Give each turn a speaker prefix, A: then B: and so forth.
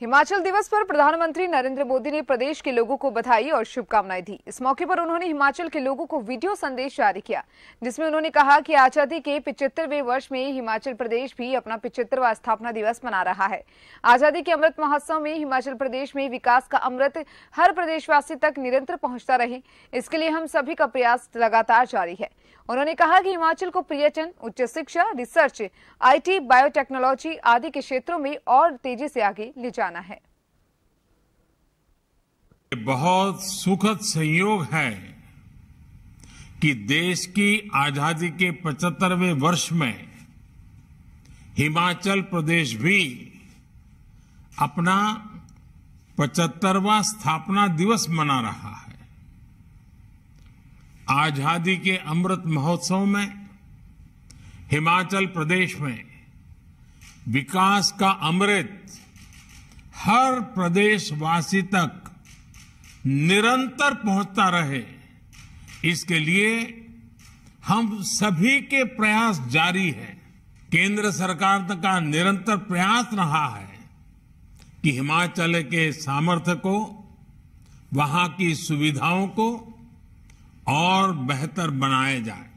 A: हिमाचल दिवस पर प्रधानमंत्री नरेंद्र मोदी ने प्रदेश के लोगों को बधाई और शुभकामनाएं दी इस मौके पर उन्होंने हिमाचल के लोगों को वीडियो संदेश जारी किया जिसमें उन्होंने कहा कि आजादी के पिछहत्तरवे वर्ष में हिमाचल प्रदेश भी अपना पिचहत्तरवा स्थापना दिवस मना रहा है आजादी के अमृत महोत्सव में हिमाचल प्रदेश में विकास का अमृत हर प्रदेशवासी तक निरंतर पहुंचता रहे इसके लिए हम सभी का प्रयास लगातार जारी है उन्होंने कहा कि हिमाचल को पर्यटन उच्च शिक्षा रिसर्च आईटी बायोटेक्नोलॉजी आदि के क्षेत्रों में और तेजी से आगे ले जाए जाना है
B: बहुत सुखद संयोग है कि देश की आजादी के 75वें वर्ष में हिमाचल प्रदेश भी अपना 75वां स्थापना दिवस मना रहा है आजादी के अमृत महोत्सव में हिमाचल प्रदेश में विकास का अमृत हर प्रदेशवासी तक निरंतर पहुंचता रहे इसके लिए हम सभी के प्रयास जारी है केंद्र सरकार का निरंतर प्रयास रहा है कि हिमाचल के सामर्थ्य को वहां की सुविधाओं को और बेहतर बनाया जाए